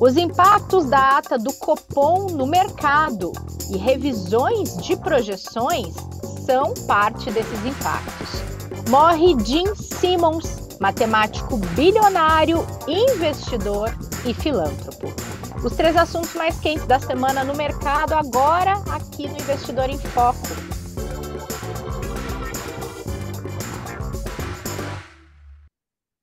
Os impactos da ata do Copom no mercado e revisões de projeções são parte desses impactos. Morre Jim Simmons, matemático bilionário, investidor e filântropo. Os três assuntos mais quentes da semana no mercado agora aqui no Investidor em Foco.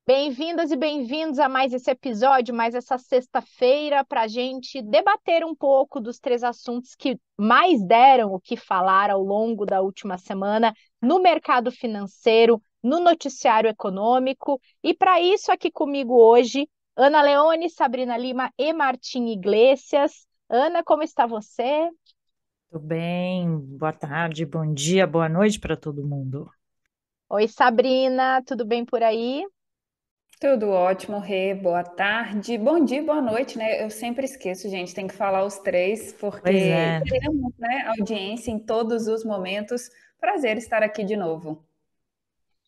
Bem-vindas e bem-vindos a mais esse episódio, mais essa sexta-feira, para a gente debater um pouco dos três assuntos que mais deram o que falar ao longo da última semana no mercado financeiro, no noticiário econômico. E para isso, aqui comigo hoje, Ana Leone, Sabrina Lima e Martim Iglesias. Ana, como está você? Tudo bem, boa tarde, bom dia, boa noite para todo mundo. Oi, Sabrina, tudo bem por aí? Tudo ótimo, Rê. Boa tarde. Bom dia, boa noite, né? Eu sempre esqueço, gente, tem que falar os três, porque é. né, audiência em todos os momentos. Prazer estar aqui de novo.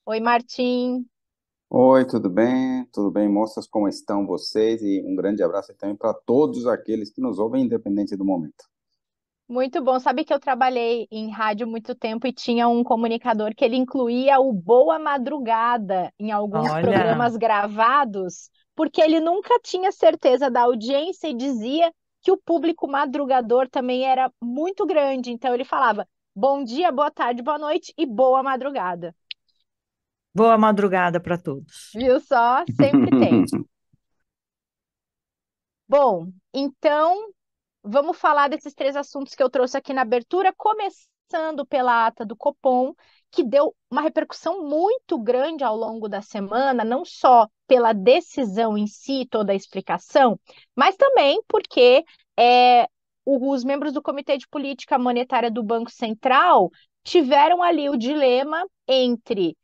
Oi, Martim. Oi, tudo bem? Tudo bem, moças? Como estão vocês? E um grande abraço também então, para todos aqueles que nos ouvem, independente do momento. Muito bom. Sabe que eu trabalhei em rádio muito tempo e tinha um comunicador que ele incluía o Boa Madrugada em alguns Olha. programas gravados, porque ele nunca tinha certeza da audiência e dizia que o público madrugador também era muito grande. Então ele falava: "Bom dia, boa tarde, boa noite e boa madrugada". Boa madrugada para todos. Viu só? Sempre tem. Bom, então Vamos falar desses três assuntos que eu trouxe aqui na abertura, começando pela ata do Copom, que deu uma repercussão muito grande ao longo da semana, não só pela decisão em si, toda a explicação, mas também porque é, os membros do Comitê de Política Monetária do Banco Central tiveram ali o dilema entre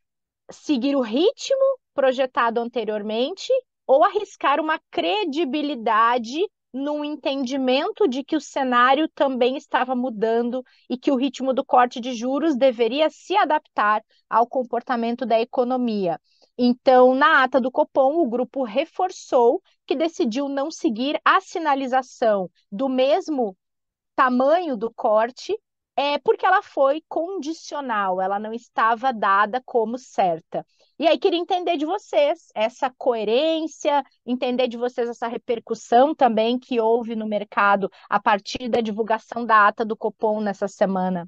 seguir o ritmo projetado anteriormente ou arriscar uma credibilidade num entendimento de que o cenário também estava mudando e que o ritmo do corte de juros deveria se adaptar ao comportamento da economia. Então, na ata do Copom, o grupo reforçou que decidiu não seguir a sinalização do mesmo tamanho do corte, é porque ela foi condicional, ela não estava dada como certa. E aí queria entender de vocês essa coerência, entender de vocês essa repercussão também que houve no mercado a partir da divulgação da ata do Copom nessa semana.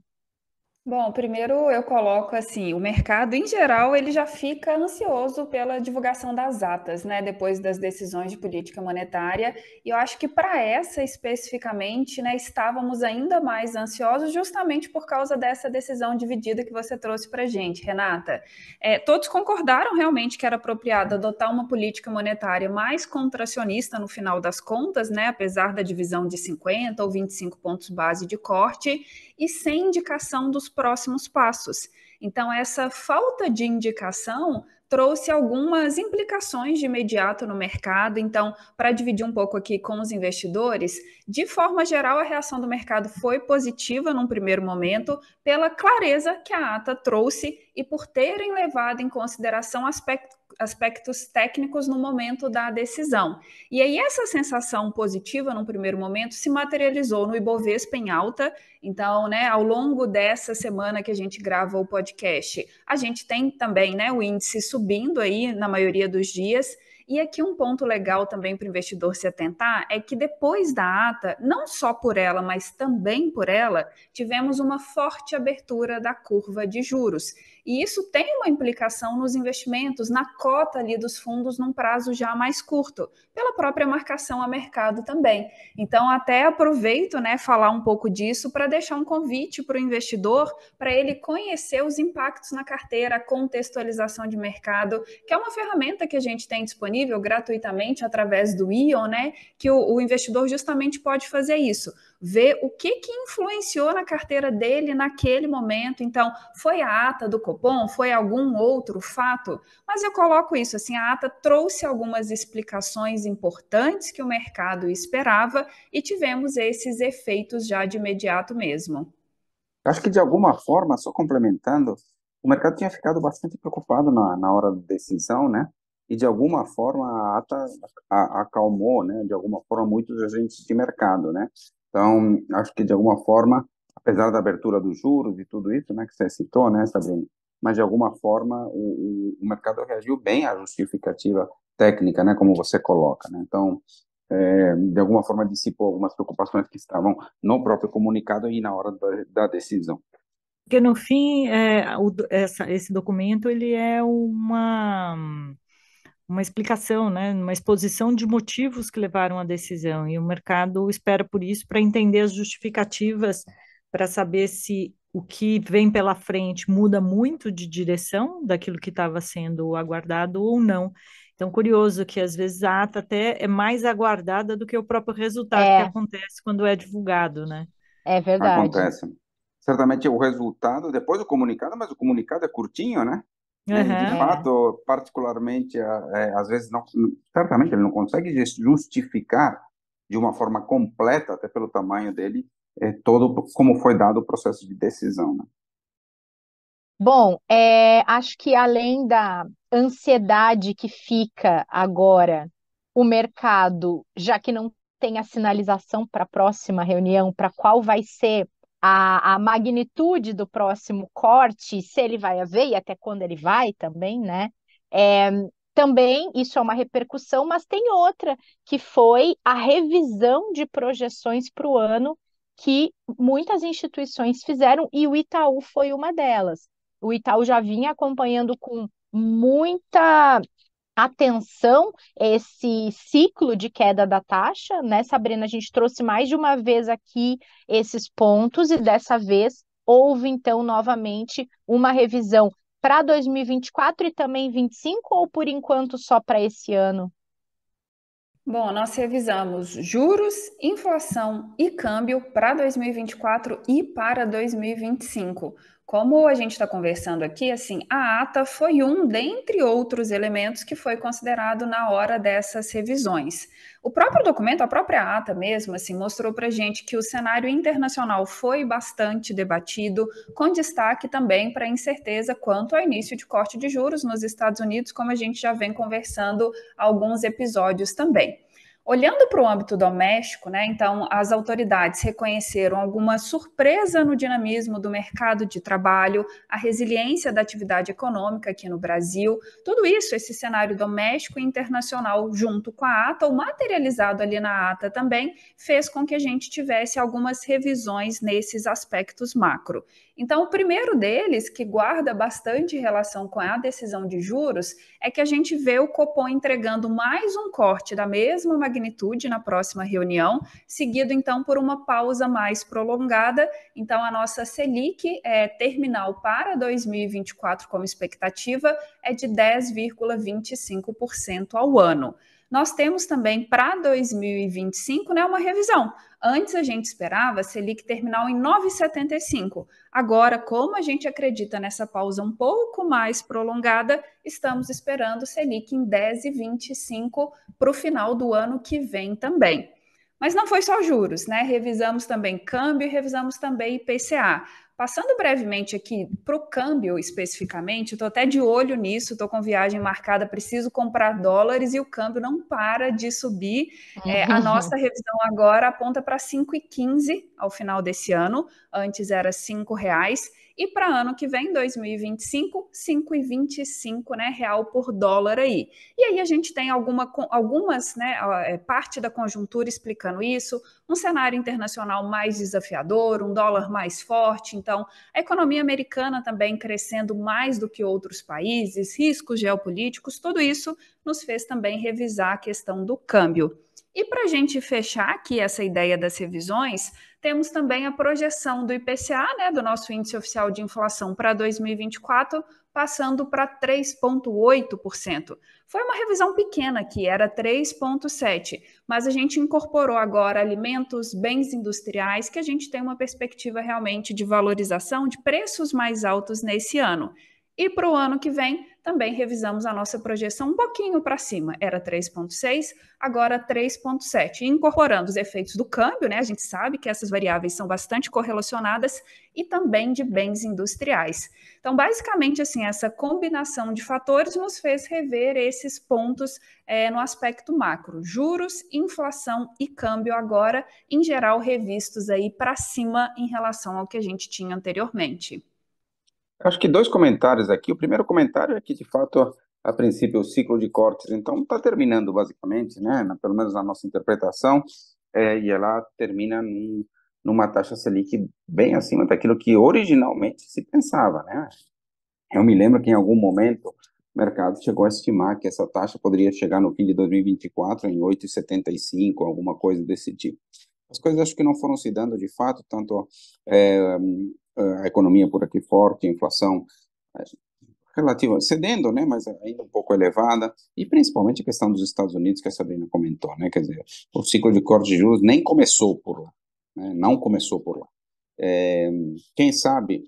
Bom, primeiro eu coloco assim, o mercado em geral ele já fica ansioso pela divulgação das atas, né, depois das decisões de política monetária, e eu acho que para essa especificamente, né, estávamos ainda mais ansiosos justamente por causa dessa decisão dividida que você trouxe para gente, Renata. É, todos concordaram realmente que era apropriado adotar uma política monetária mais contracionista no final das contas, né, apesar da divisão de 50 ou 25 pontos base de corte e sem indicação dos próximos passos. Então, essa falta de indicação trouxe algumas implicações de imediato no mercado. Então, para dividir um pouco aqui com os investidores, de forma geral, a reação do mercado foi positiva num primeiro momento, pela clareza que a ata trouxe e por terem levado em consideração aspectos aspectos técnicos no momento da decisão. E aí, essa sensação positiva, num primeiro momento, se materializou no Ibovespa em alta. Então, né, ao longo dessa semana que a gente grava o podcast, a gente tem também né, o índice subindo aí na maioria dos dias. E aqui um ponto legal também para o investidor se atentar é que depois da ata, não só por ela, mas também por ela, tivemos uma forte abertura da curva de juros. E isso tem uma implicação nos investimentos, na cota ali dos fundos num prazo já mais curto, pela própria marcação a mercado também. Então, até aproveito, né, falar um pouco disso para deixar um convite para o investidor, para ele conhecer os impactos na carteira, a contextualização de mercado, que é uma ferramenta que a gente tem disponível gratuitamente através do ION, né, que o, o investidor justamente pode fazer isso ver o que, que influenciou na carteira dele naquele momento. Então, foi a ata do Copom? Foi algum outro fato? Mas eu coloco isso assim: a ata trouxe algumas explicações importantes que o mercado esperava e tivemos esses efeitos já de imediato mesmo. Acho que de alguma forma, só complementando, o mercado tinha ficado bastante preocupado na, na hora da decisão, né? E de alguma forma a ata acalmou, né? De alguma forma muitos agentes de mercado, né? Então, acho que de alguma forma, apesar da abertura dos juros e tudo isso, né, que você citou, né, Sabrina, mas de alguma forma o, o mercado reagiu bem à justificativa técnica, né, como você coloca, né? Então, é, de alguma forma dissipou algumas preocupações que estavam no próprio comunicado e na hora da, da decisão. Porque no fim, é, o, essa, esse documento ele é uma uma explicação, né, uma exposição de motivos que levaram à decisão. E o mercado espera por isso para entender as justificativas, para saber se o que vem pela frente muda muito de direção daquilo que estava sendo aguardado ou não. Então, curioso que às vezes a ata até é mais aguardada do que o próprio resultado é. que acontece quando é divulgado, né? É verdade. Acontece. Certamente o resultado, depois do comunicado, mas o comunicado é curtinho, né? Uhum. de fato, particularmente, é, às vezes, não, certamente ele não consegue justificar de uma forma completa, até pelo tamanho dele, é, todo como foi dado o processo de decisão. Né? Bom, é, acho que além da ansiedade que fica agora, o mercado, já que não tem a sinalização para a próxima reunião, para qual vai ser a, a magnitude do próximo corte, se ele vai haver e até quando ele vai também, né? É, também isso é uma repercussão, mas tem outra, que foi a revisão de projeções para o ano que muitas instituições fizeram e o Itaú foi uma delas. O Itaú já vinha acompanhando com muita atenção esse ciclo de queda da taxa, né, Sabrina? A gente trouxe mais de uma vez aqui esses pontos e dessa vez houve então novamente uma revisão para 2024 e também 25 ou por enquanto só para esse ano? Bom, nós revisamos juros, inflação e câmbio para 2024 e para 2025. Como a gente está conversando aqui, assim, a ata foi um dentre outros elementos que foi considerado na hora dessas revisões. O próprio documento, a própria ata mesmo, assim, mostrou para gente que o cenário internacional foi bastante debatido, com destaque também para a incerteza quanto ao início de corte de juros nos Estados Unidos, como a gente já vem conversando alguns episódios também. Olhando para o âmbito doméstico, né, então as autoridades reconheceram alguma surpresa no dinamismo do mercado de trabalho, a resiliência da atividade econômica aqui no Brasil, tudo isso, esse cenário doméstico e internacional junto com a ata, ou materializado ali na ata também, fez com que a gente tivesse algumas revisões nesses aspectos macro. Então, o primeiro deles, que guarda bastante relação com a decisão de juros, é que a gente vê o Copom entregando mais um corte da mesma magnitude na próxima reunião, seguido então por uma pausa mais prolongada. Então, a nossa Selic é, terminal para 2024, como expectativa, é de 10,25% ao ano nós temos também para 2025 né, uma revisão. Antes a gente esperava a Selic terminar em 9,75. Agora, como a gente acredita nessa pausa um pouco mais prolongada, estamos esperando Selic em 10,25 para o final do ano que vem também. Mas não foi só juros, né? Revisamos também câmbio e revisamos também IPCA. Passando brevemente aqui para o câmbio especificamente, estou até de olho nisso, estou com viagem marcada, preciso comprar dólares e o câmbio não para de subir. Uhum. É, a uhum. nossa revisão agora aponta para 5,15 ao final desse ano, antes era R$ 5,00. E para ano que vem, 2025, 5,25 né, real por dólar aí. E aí a gente tem alguma, algumas, né, é, parte da conjuntura explicando isso, um cenário internacional mais desafiador, um dólar mais forte, então a economia americana também crescendo mais do que outros países, riscos geopolíticos, tudo isso nos fez também revisar a questão do câmbio. E para a gente fechar aqui essa ideia das revisões, temos também a projeção do IPCA, né, do nosso Índice Oficial de Inflação para 2024, passando para 3,8%. Foi uma revisão pequena que era 3,7%, mas a gente incorporou agora alimentos, bens industriais, que a gente tem uma perspectiva realmente de valorização de preços mais altos nesse ano. E para o ano que vem, também revisamos a nossa projeção um pouquinho para cima. Era 3,6, agora 3,7. Incorporando os efeitos do câmbio, né? A gente sabe que essas variáveis são bastante correlacionadas e também de bens industriais. Então, basicamente, assim, essa combinação de fatores nos fez rever esses pontos é, no aspecto macro: juros, inflação e câmbio agora, em geral, revistos aí para cima em relação ao que a gente tinha anteriormente. Acho que dois comentários aqui. O primeiro comentário é que, de fato, a princípio, o ciclo de cortes, então, está terminando, basicamente, né? pelo menos na nossa interpretação, é, e ela termina num, numa taxa Selic bem acima daquilo que originalmente se pensava, né? Eu me lembro que em algum momento o mercado chegou a estimar que essa taxa poderia chegar no fim de 2024 em 8,75, alguma coisa desse tipo. As coisas acho que não foram se dando de fato, tanto é, eh, a economia por aqui forte, a inflação eh, relativa, cedendo, né, mas ainda um pouco elevada, e principalmente a questão dos Estados Unidos, que a Sabrina comentou, né, quer dizer, o ciclo de corte de juros nem começou por lá, né, não começou por lá. É, quem sabe,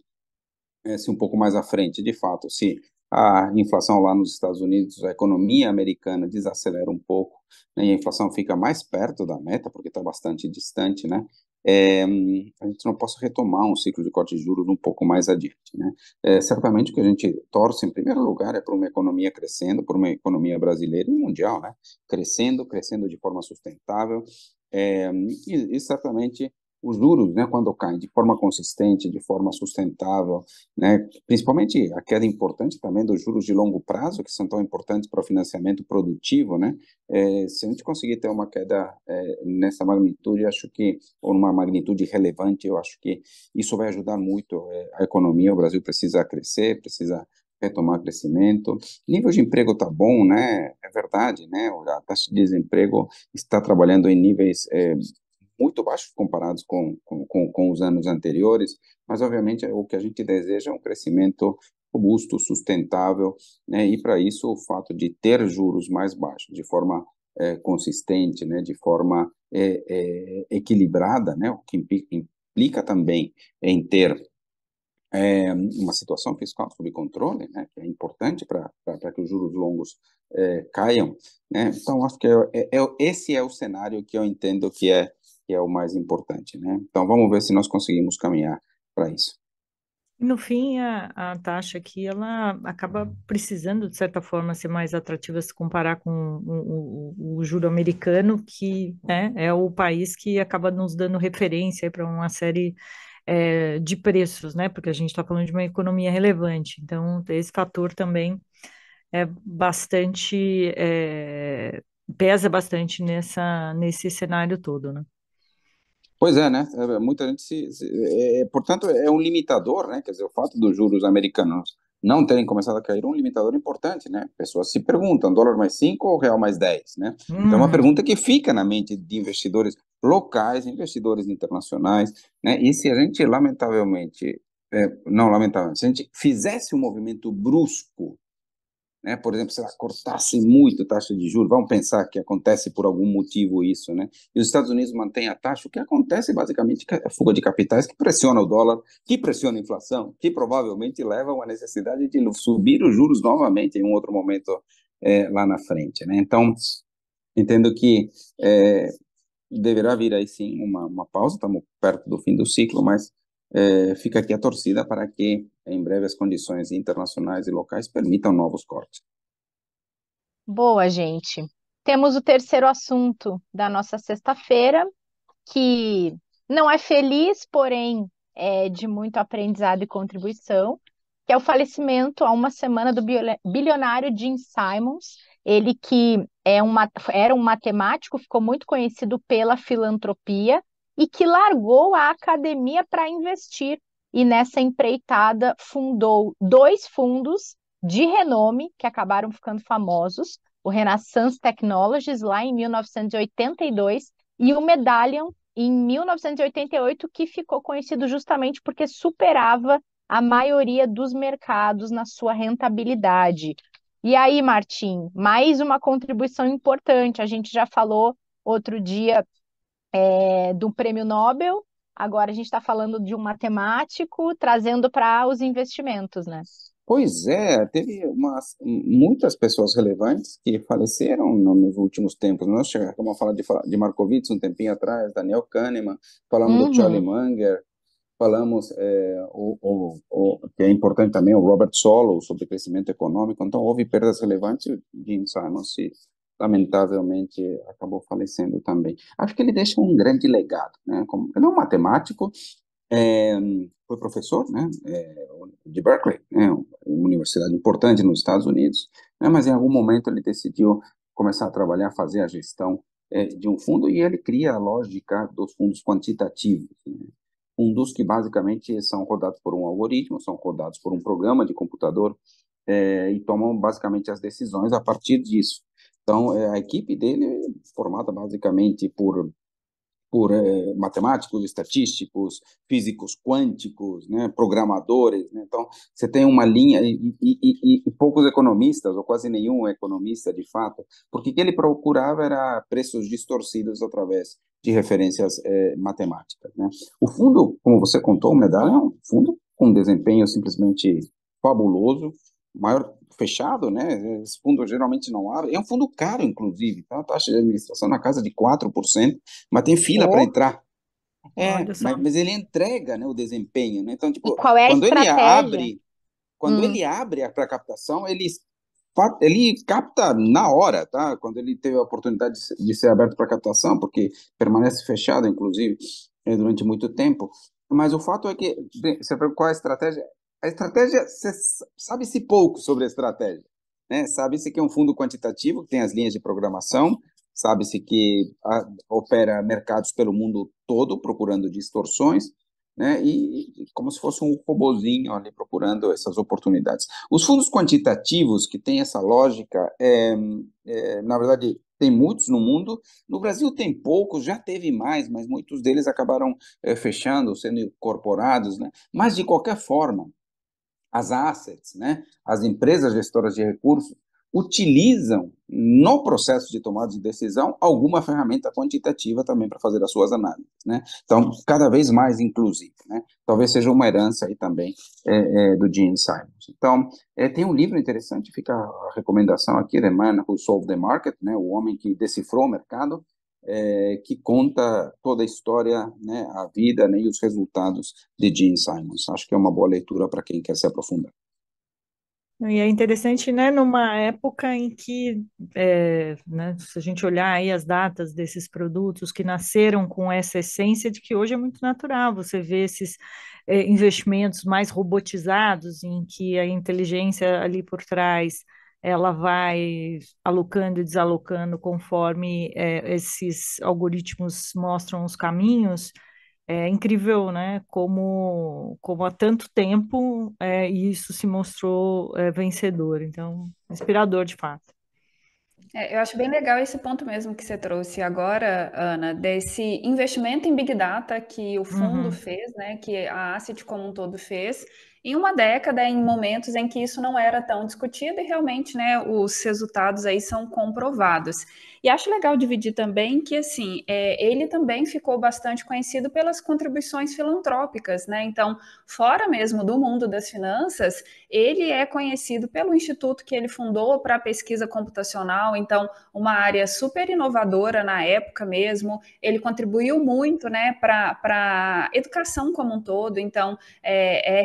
é, se um pouco mais à frente, de fato, se a inflação lá nos Estados Unidos, a economia americana desacelera um pouco, né, e a inflação fica mais perto da meta, porque está bastante distante, né, é, a gente não possa retomar um ciclo de corte de juros um pouco mais adiante. Né? É, certamente o que a gente torce, em primeiro lugar, é para uma economia crescendo, para uma economia brasileira e mundial, né? crescendo, crescendo de forma sustentável, é, e, e certamente os juros, né, quando caem de forma consistente, de forma sustentável, né, principalmente a queda importante também dos juros de longo prazo, que são tão importantes para o financiamento produtivo, né, é, se a gente conseguir ter uma queda é, nessa magnitude, acho que, ou numa magnitude relevante, eu acho que isso vai ajudar muito é, a economia, o Brasil precisa crescer, precisa retomar crescimento. Nível de emprego está bom, né? É verdade, né? A taxa de desemprego está trabalhando em níveis é, muito baixos comparados com, com, com os anos anteriores, mas obviamente o que a gente deseja é um crescimento robusto, sustentável, né? e para isso o fato de ter juros mais baixos, de forma é, consistente, né? de forma é, é, equilibrada, né? o que implica também em ter uma situação fiscal sob controle, né? que é importante para que os juros longos caiam. Né? Então, acho que é, é, é, esse é o cenário que eu entendo que é que é o mais importante, né? Então vamos ver se nós conseguimos caminhar para isso. No fim, a, a, taxa aqui, ela acaba precisando, de certa forma, ser mais atrativa se comparar com o, o, o juro americano, que né, é o país que acaba nos dando referência para uma série é, de preços, né? Porque a gente está falando de uma economia relevante. Então, esse fator também é bastante... É, pesa bastante nessa, nesse cenário todo, né? Pois é, né? É, muita gente se. se é, é, portanto, é um limitador, né? Quer dizer, o fato dos juros americanos não terem começado a cair é um limitador importante, né? Pessoas se perguntam: dólar mais 5 ou real mais 10, né? Hum. Então, é uma uhum. pergunta que fica na mente de investidores locais, investidores internacionais, né? E se a gente, lamentavelmente, é, não, lamentavelmente, se a gente fizesse um movimento brusco né? Por exemplo, se ela cortasse muito a taxa de juros, vamos pensar que acontece por algum motivo isso, né? E os Estados Unidos mantêm a taxa, o que acontece basicamente é a é fuga de capitais que pressiona o dólar, que pressiona a inflação, que provavelmente leva a uma necessidade de subir os juros novamente em um outro momento é, lá na frente, né? Então, entendo que é, deverá vir aí sim uma, uma pausa, estamos perto do fim do ciclo, mas é, fica aqui a torcida para que, em breve, as condições internacionais e locais permitam novos cortes. Boa, gente. Temos o terceiro assunto da nossa sexta-feira, que não é feliz, porém é de muito aprendizado e contribuição, que é o falecimento há uma semana do bilionário Jim Simons, ele que é uma era um matemático, ficou muito conhecido pela filantropia, e que largou a academia para investir. E nessa empreitada fundou dois fundos de renome que acabaram ficando famosos, o Renaissance Technologies lá em 1982 e o Medallion em 1988 que ficou conhecido justamente porque superava a maioria dos mercados na sua rentabilidade. E aí, Martim, mais uma contribuição importante. A gente já falou outro dia é, do prêmio Nobel, agora a gente está falando de um matemático trazendo para os investimentos, né? Pois é, teve umas, muitas pessoas relevantes que faleceram nos últimos tempos. Né? Nós chegamos a falar de, de Markowitz um tempinho atrás, Daniel Kahneman, falamos uhum. do Charlie uhum. Munger, falamos é, o, o, o, que é importante também, o Robert Solow sobre crescimento econômico. Então, houve perdas relevantes de o se lamentavelmente acabou falecendo também. Acho que ele deixa um grande legado, né? Como, ele é um matemático, é, foi professor, né? É, de Berkeley, né? Uma universidade importante nos Estados Unidos, né? Mas em algum momento ele decidiu começar a trabalhar, fazer a gestão é, de um fundo e ele cria a lógica dos fundos quantitativos. Né? dos que basicamente são rodados por um algoritmo, são rodados por um programa de computador é, e tomam basicamente as decisões a partir disso. Então, é, a equipe dele é formada basicamente por por é, matemáticos, estatísticos, físicos quânticos, né, programadores. Né? Então, você tem uma linha, e, e, e, e, poucos economistas, ou quase nenhum economista de fato, porque o que ele procurava era preços distorcidos através de referências é, matemáticas. Né? O fundo, como você contou, o Medalha é um fundo com desempenho simplesmente fabuloso, maior fechado, né? Esse fundo geralmente não abre. É um fundo caro, inclusive. Tá? A taxa de administração na casa é de 4%, mas tem fila oh. para entrar. É, mas, mas, ele entrega né, o desempenho. Né? Então, tipo, é quando estratégia? ele abre, quando hum. ele abre para captação, ele, ele capta na hora, tá? Quando ele teve a oportunidade de, ser aberto para captação, porque permanece fechado, inclusive, é, durante muito tempo. Mas o fato é que, você perguntou qual é a estratégia? A estratégia, sabe-se pouco sobre a estratégia. Né? Sabe-se que é um fundo quantitativo, que tem as linhas de programação, sabe-se que a, opera mercados pelo mundo todo, procurando distorções, né? E, e, como se fosse um robozinho ali procurando essas oportunidades. Os fundos quantitativos que têm essa lógica, é, é, na verdade, tem muitos no mundo. No Brasil tem poucos, já teve mais, mas muitos deles acabaram é, fechando, sendo incorporados, né? Mas de qualquer forma, as assets, né, as empresas gestoras de recursos, utilizam no processo de tomada de decisão alguma ferramenta quantitativa também para fazer as suas análises, né? Então, cada vez mais inclusive, né? Talvez seja uma herança aí também é, é, do Gene Simons. Então, é, tem um livro interessante, fica a recomendação aqui, The Man Who Solved the Market, né? O homem que decifrou o mercado, é, que conta toda a história, né, a vida né, e os resultados de Gene Simons. Acho que é uma boa leitura para quem quer se aprofundar. E é interessante, né, numa época em que, é, né, se a gente olhar aí as datas desses produtos que nasceram com essa essência de que hoje é muito natural você ver esses é, investimentos mais robotizados, em que a inteligência ali por trás ela vai alocando e desalocando conforme é, esses algoritmos mostram os caminhos. É incrível, né? Como, como há tanto tempo é, isso se mostrou é, vencedor. Então, inspirador de fato. É, eu acho bem legal esse ponto mesmo que você trouxe agora, Ana, desse investimento em Big Data que o fundo uhum. fez, né? Que a Asset como um todo fez em uma década, em momentos em que isso não era tão discutido e realmente né, os resultados aí são comprovados. E acho legal dividir também que assim é, ele também ficou bastante conhecido pelas contribuições filantrópicas, né? Então, fora mesmo do mundo das finanças, ele é conhecido pelo instituto que ele fundou para pesquisa computacional, então uma área super inovadora na época mesmo. Ele contribuiu muito, né, para a educação como um todo. Então, é, é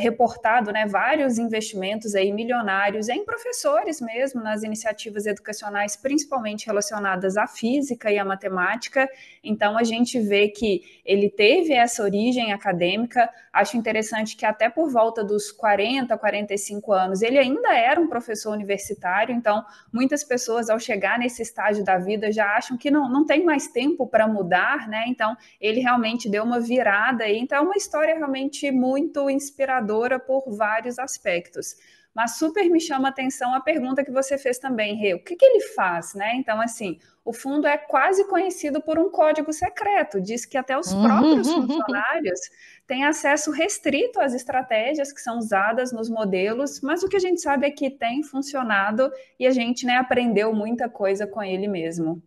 impactado né, vários investimentos aí milionários em professores mesmo, nas iniciativas educacionais, principalmente relacionadas à física e à matemática. Então, a gente vê que ele teve essa origem acadêmica. Acho interessante que até por volta dos 40, 45 anos, ele ainda era um professor universitário. Então, muitas pessoas, ao chegar nesse estágio da vida, já acham que não, não tem mais tempo para mudar, né? Então, ele realmente deu uma virada. Aí. Então, é uma história realmente muito inspiradora por por vários aspectos. Mas super me chama a atenção a pergunta que você fez também, Rê. O que, que ele faz, né? Então, assim, o fundo é quase conhecido por um código secreto. Diz que até os uhum. próprios funcionários têm acesso restrito às estratégias que são usadas nos modelos, mas o que a gente sabe é que tem funcionado e a gente né, aprendeu muita coisa com ele mesmo.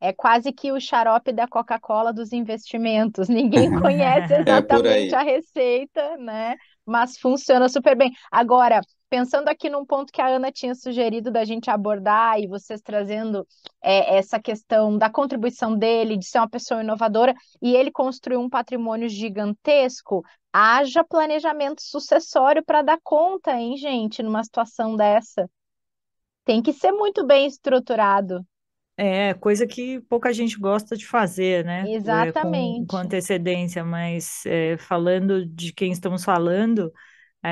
É quase que o xarope da Coca-Cola dos investimentos. Ninguém é conhece exatamente é a receita, né? mas funciona super bem. Agora, pensando aqui num ponto que a Ana tinha sugerido da gente abordar e vocês trazendo é, essa questão da contribuição dele, de ser uma pessoa inovadora, e ele construiu um patrimônio gigantesco, haja planejamento sucessório para dar conta, hein, gente, numa situação dessa. Tem que ser muito bem estruturado. É, coisa que pouca gente gosta de fazer, né? Exatamente. Eh, com, com antecedência, mas é, falando de quem estamos falando,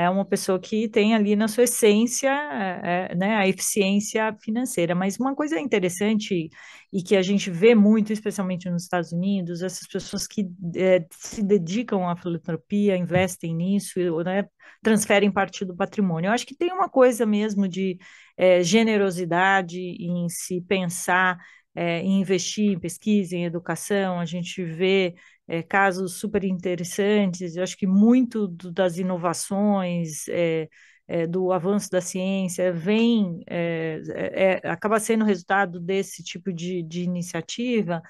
é uma pessoa que tem ali na sua essência é, é, né, a eficiência financeira. Mas uma coisa interessante e que a gente vê muito, especialmente nos Estados Unidos, essas pessoas que é, se dedicam à filantropia, investem nisso, né, transferem parte do patrimônio. Eu acho que tem uma coisa mesmo de é, generosidade em se pensar, é, em investir em pesquisa, em educação. A gente vê é, casos super interessantes. Eu acho que muito do, das inovações, é, é, do avanço da ciência, vem, acaba sendo resultado desse tipo de, de iniciativa.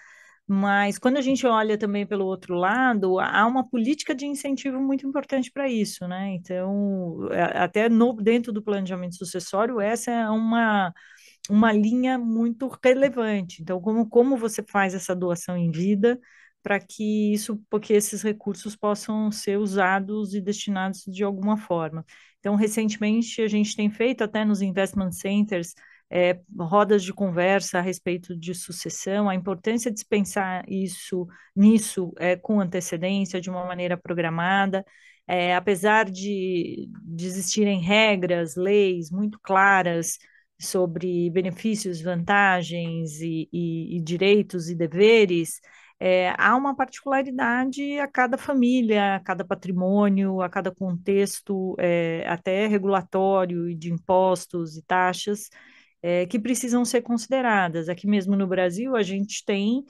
Mas quando a gente olha também pelo outro lado, há uma política de incentivo muito importante para isso, né? Então, até no, dentro do planejamento sucessório, essa é uma, uma linha muito relevante. Então, como, como você faz essa doação em vida, para que isso, porque esses recursos possam ser usados e destinados de alguma forma. Então, recentemente a gente tem feito até nos investment centers é, rodas de conversa a respeito de sucessão, a importância de pensar isso nisso é, com antecedência, de uma maneira programada. É, apesar de, de existirem regras, leis muito claras sobre benefícios, vantagens e, e, e direitos e deveres, é, há uma particularidade a cada família, a cada patrimônio, a cada contexto, é, até regulatório e de impostos e taxas, é, que precisam ser consideradas. Aqui mesmo no Brasil, a gente tem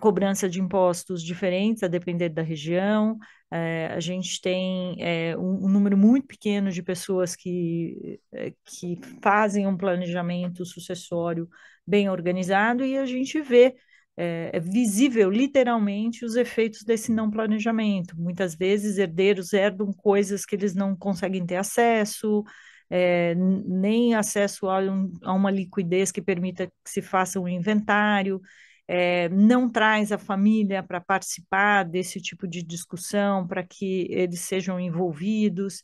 cobrança de impostos diferentes a depender da região, é, a gente tem é, um, um, número muito pequeno de pessoas que, é, que fazem um planejamento sucessório bem organizado e a gente vê é, é, visível, literalmente, os efeitos desse não planejamento. Muitas vezes, herdeiros herdam coisas que eles não conseguem ter acesso, é, nem acesso a, um, a, uma liquidez que permita que se faça um inventário, é, não traz a família para participar desse tipo de discussão, para que eles sejam envolvidos.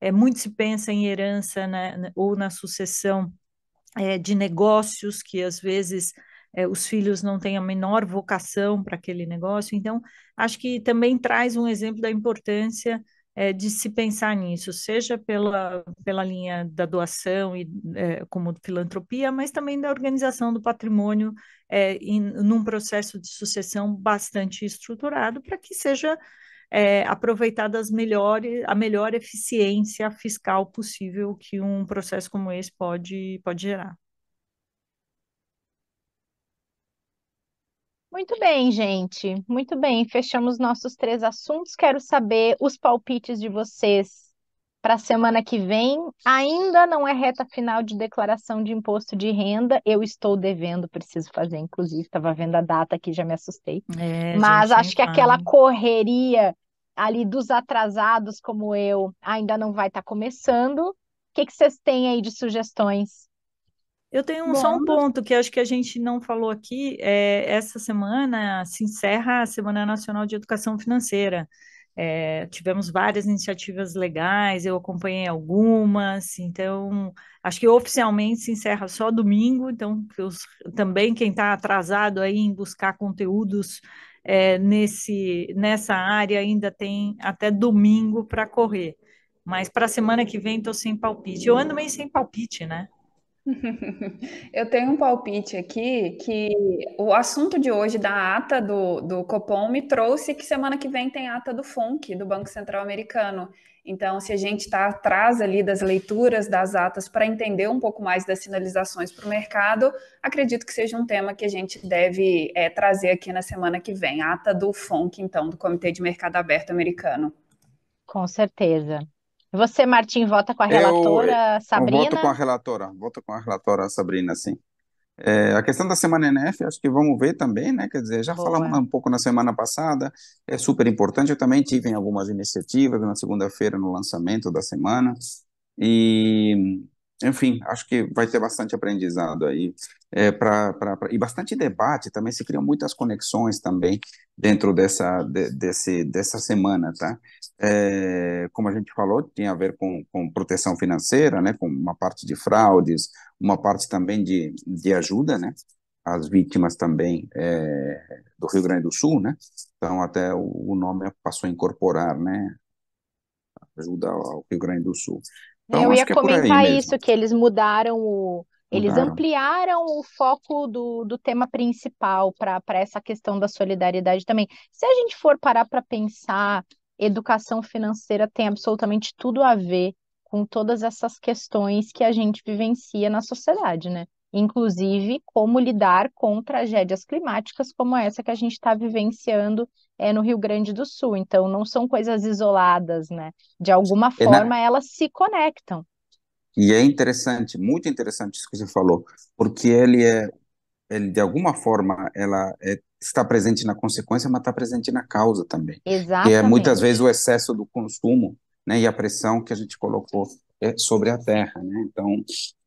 É, muito se pensa em herança né, ou na sucessão é, de negócios que às vezes é, os filhos não têm a menor vocação para aquele negócio. Então, acho que também traz um exemplo da importância é, de se pensar nisso, seja pela, pela linha da doação e é, como filantropia, mas também da organização do patrimônio é, em, num processo de sucessão bastante estruturado para que seja é, aproveitada as melhores, a melhor eficiência fiscal possível que um processo como esse pode, pode gerar. Muito bem, gente. Muito bem. Fechamos nossos três assuntos. Quero saber os palpites de vocês para a semana que vem. Ainda não é reta final de declaração de imposto de renda. Eu estou devendo, preciso fazer, inclusive, estava vendo a data aqui, já me assustei. É, Mas acho que fala. aquela correria ali dos atrasados como eu ainda não vai estar tá começando. O que vocês têm aí de sugestões? Eu tenho Bom, só um ponto que acho que a gente não falou aqui. É, essa semana se encerra a Semana Nacional de Educação Financeira. É, tivemos várias iniciativas legais, eu acompanhei algumas, então acho que oficialmente se encerra só domingo, então os, também quem está atrasado aí em buscar conteúdos é, nesse, nessa área ainda tem até domingo para correr. Mas para a semana que vem estou sem palpite. Eu ando meio sem palpite, né? Eu tenho um palpite aqui que o assunto de hoje da ata do, do Copom me trouxe que semana que vem tem ata do FONC, do Banco Central Americano. Então, se a gente está atrás ali das leituras das atas para entender um pouco mais das sinalizações para o mercado, acredito que seja um tema que a gente deve é, trazer aqui na semana que vem. ata do FONC, então, do Comitê de Mercado Aberto Americano. Com certeza. Você, Martim, vota com a relatora eu, Sabrina? Eu voto com a relatora, voto com a relatora Sabrina, sim. É, a questão da semana NF, acho que vamos ver também, né? Quer dizer, já Boa. falamos um pouco na semana passada, é super importante. Eu também tive algumas iniciativas na segunda-feira no lançamento da semana. E enfim, acho que vai ter bastante aprendizado aí é, pra, pra, pra, e bastante debate também, se criam muitas conexões também dentro dessa, de, desse, dessa semana, tá? É, como a gente falou, tinha a ver com, com proteção financeira, né, com uma parte de fraudes, uma parte também de, de ajuda, né, às vítimas também é, do Rio Grande do Sul, né, então até o, o nome passou a incorporar, né, ajuda ao Rio Grande do Sul. Então, eu ia é comentar é isso, que eles mudaram o. Eles mudaram. ampliaram o foco do, do tema principal para essa questão da solidariedade também. Se a gente for parar para pensar, educação financeira tem absolutamente tudo a ver com todas essas questões que a gente vivencia na sociedade, né? inclusive como lidar com tragédias climáticas como essa que a gente está vivenciando é, no Rio Grande do Sul. Então, não são coisas isoladas, né? De alguma é, né? forma, na... elas se conectam. E é interessante, muito interessante isso que você falou, porque ele é, ele, de alguma forma, ela é, está presente na consequência, mas está presente na causa também. Exatamente. E é muitas vezes o excesso do consumo né, e a pressão que a gente colocou é sobre a terra, né? Então,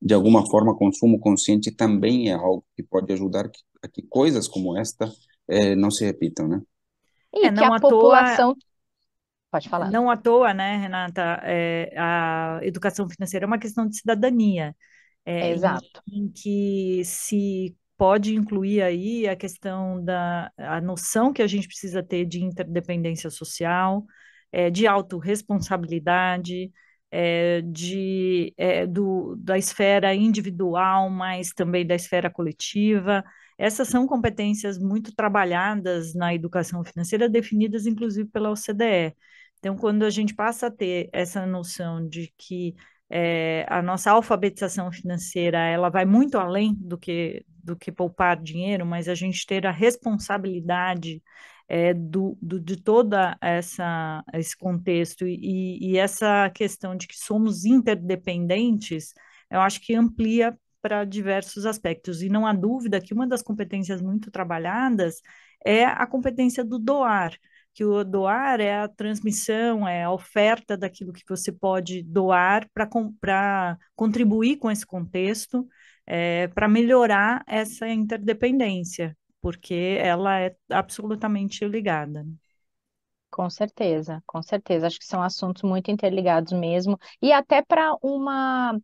de alguma forma, consumo consciente também é algo que pode ajudar que, a que coisas como esta é, não se repitam, né? E é, que a população toa... Pode falar. Não à toa, né, Renata? É, a educação financeira é uma questão de cidadania. É, Exato. Em, em, que se pode incluir aí a questão da a noção que a gente precisa ter de interdependência social, é, de autorresponsabilidade, é, de, é, do, da esfera individual, mas também da esfera coletiva. Essas são competências muito trabalhadas na educação financeira, definidas inclusive pela OCDE. Então, quando a gente passa a ter essa noção de que é, a nossa alfabetização financeira ela vai muito além do que do que poupar dinheiro, mas a gente ter a responsabilidade é, do, do, de toda essa esse contexto e, e essa questão de que somos interdependentes, eu acho que amplia para diversos aspectos. E não há dúvida que uma das competências muito trabalhadas é a competência do doar, que o doar é a transmissão, é a oferta daquilo que você pode doar para contribuir com esse contexto, é, para melhorar essa interdependência porque ela é absolutamente ligada. Né? Com certeza, com certeza. Acho que são assuntos muito interligados mesmo. E até para uma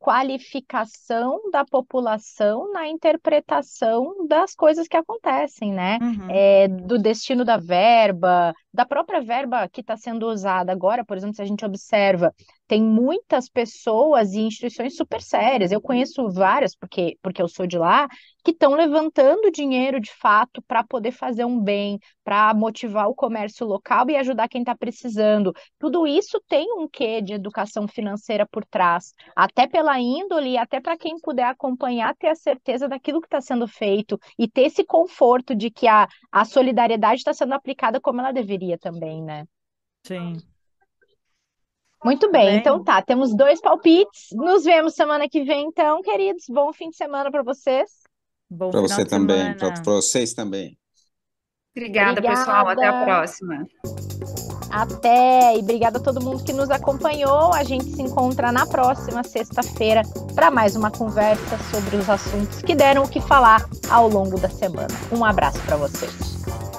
qualificação da população na interpretação das coisas que acontecem, né? Uhum. É, do destino da verba, da própria verba que está sendo usada agora, por exemplo, se a gente observa, tem muitas pessoas e instituições super sérias. Eu conheço várias, porque, porque eu sou de lá, que estão levantando dinheiro de fato para poder fazer um bem, para motivar o comércio local e ajudar quem está precisando. Tudo isso tem um quê de educação financeira por trás, até pela índole, até para quem puder acompanhar, ter a certeza daquilo que está sendo feito e ter esse conforto de que a, a solidariedade está sendo aplicada como ela deveria também, né? Sim. Muito tá bem, bem, então tá, temos dois palpites. Nos vemos semana que vem, então, queridos. Bom fim de semana para vocês. Bom para você também, para vocês também. Obrigada, obrigada, pessoal. Até a próxima. Até e obrigada a todo mundo que nos acompanhou. A gente se encontra na próxima sexta-feira para mais uma conversa sobre os assuntos que deram o que falar ao longo da semana. Um abraço para vocês.